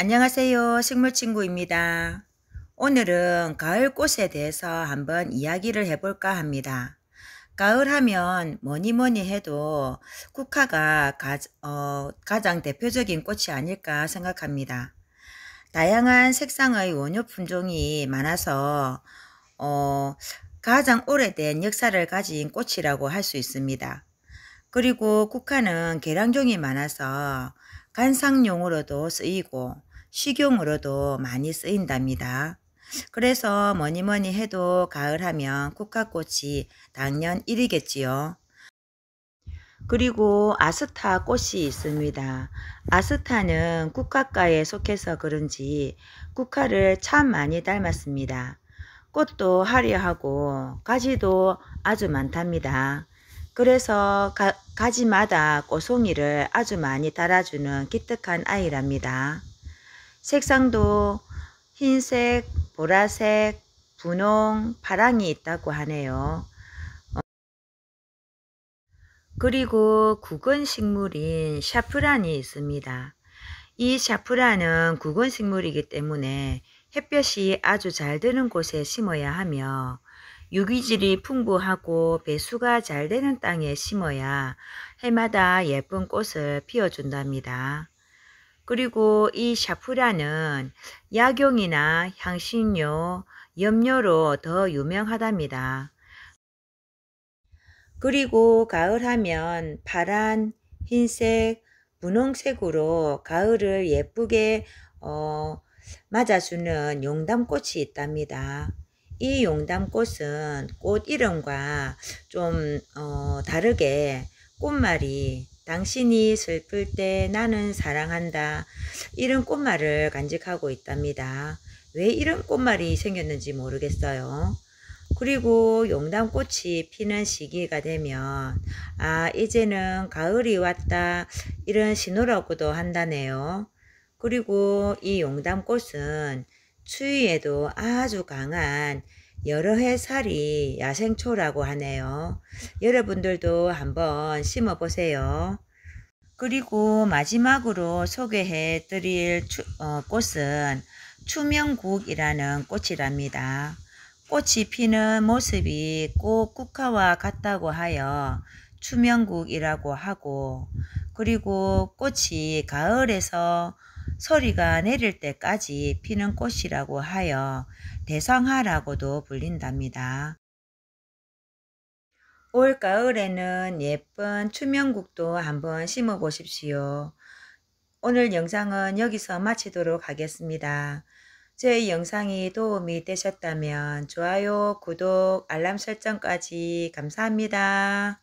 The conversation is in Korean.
안녕하세요 식물친구입니다. 오늘은 가을꽃에 대해서 한번 이야기를 해볼까 합니다. 가을하면 뭐니뭐니 뭐니 해도 국화가 가, 어, 가장 대표적인 꽃이 아닐까 생각합니다. 다양한 색상의 원효 품종이 많아서 어, 가장 오래된 역사를 가진 꽃이라고 할 수 있습니다. 그리고 국화는 계량종이 많아서 간상용으로도 쓰이고 식용으로도 많이 쓰인답니다. 그래서 뭐니뭐니 해도 가을하면 국화꽃이 당연 1위겠지요. 그리고 아스타 꽃이 있습니다. 아스타는 국화과에 속해서 그런지 국화를 참 많이 닮았습니다. 꽃도 화려하고 가지도 아주 많답니다. 그래서 가, 가지마다 꽃송이를 아주 많이 달아주는 기특한 아이랍니다. 색상도 흰색, 보라색, 분홍, 파랑이 있다고 하네요. 어, 그리고 구근 식물인 샤프란이 있습니다. 이 샤프란은 구근 식물이기 때문에 햇볕이 아주 잘 드는 곳에 심어야 하며 유기질이 풍부하고 배수가 잘 되는 땅에 심어야 해마다 예쁜 꽃을 피워준답니다. 그리고 이 샤프라는 약용이나 향신료, 염료로 더 유명하답니다. 그리고 가을하면 파란, 흰색, 분홍색으로 가을을 예쁘게 어, 맞아주는 용담꽃이 있답니다. 이 용담꽃은 꽃 이름과 좀 어, 다르게 꽃말이 당신이 슬플 때 나는 사랑한다. 이런 꽃말을 간직하고 있답니다. 왜 이런 꽃말이 생겼는지 모르겠어요. 그리고 용담꽃이 피는 시기가 되면 아 이제는 가을이 왔다 이런 신호라고도 한다네요. 그리고 이 용담꽃은 추위에도 아주 강한 여러 해살이 야생초라고 하네요. 여러분들도 한번 심어보세요. 그리고 마지막으로 소개해 드릴 추, 어, 꽃은 추명국이라는 꽃이랍니다. 꽃이 피는 모습이 꼭 국화와 같다고 하여 추명국이라고 하고 그리고 꽃이 가을에서 소리가 내릴 때까지 피는 꽃이라고 하여 대상화라고도 불린답니다. 올 가을에는 예쁜 추명국도 한번 심어 보십시오. 오늘 영상은 여기서 마치도록 하겠습니다. 제 영상이 도움이 되셨다면 좋아요, 구독, 알람 설정까지 감사합니다.